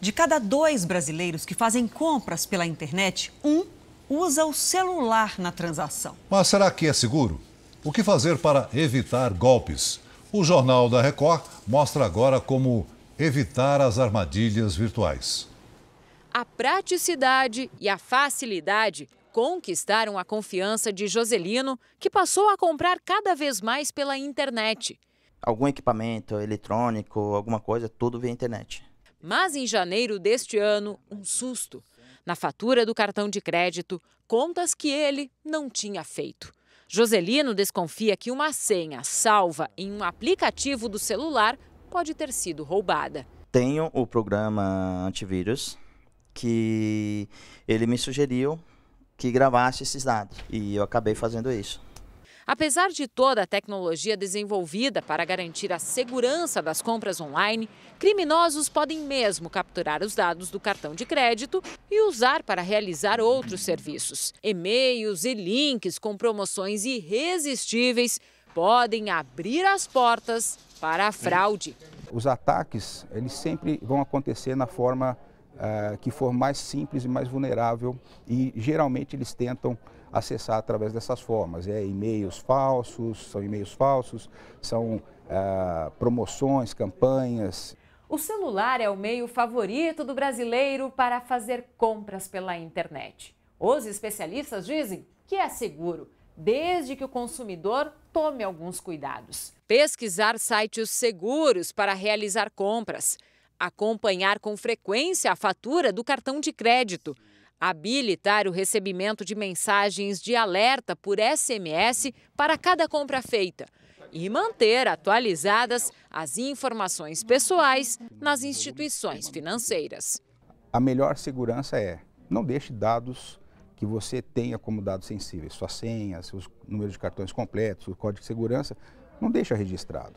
De cada dois brasileiros que fazem compras pela internet, um usa o celular na transação. Mas será que é seguro? O que fazer para evitar golpes? O Jornal da Record mostra agora como evitar as armadilhas virtuais. A praticidade e a facilidade conquistaram a confiança de Joselino, que passou a comprar cada vez mais pela internet. Algum equipamento eletrônico, alguma coisa, tudo via internet. Mas em janeiro deste ano, um susto. Na fatura do cartão de crédito, contas que ele não tinha feito. Joselino desconfia que uma senha salva em um aplicativo do celular pode ter sido roubada. Tenho o programa antivírus que ele me sugeriu que gravasse esses dados e eu acabei fazendo isso. Apesar de toda a tecnologia desenvolvida para garantir a segurança das compras online, criminosos podem mesmo capturar os dados do cartão de crédito e usar para realizar outros serviços. E-mails e links com promoções irresistíveis podem abrir as portas para a fraude. Os ataques, eles sempre vão acontecer na forma uh, que for mais simples e mais vulnerável e geralmente eles tentam acessar através dessas formas. É e-mails falsos, são e-mails falsos, são uh, promoções, campanhas. O celular é o meio favorito do brasileiro para fazer compras pela internet. Os especialistas dizem que é seguro, desde que o consumidor tome alguns cuidados. Pesquisar sites seguros para realizar compras acompanhar com frequência a fatura do cartão de crédito, habilitar o recebimento de mensagens de alerta por SMS para cada compra feita e manter atualizadas as informações pessoais nas instituições financeiras. A melhor segurança é não deixe dados que você tenha como dados sensíveis, suas senhas, seus números de cartões completos, o código de segurança, não deixa registrado.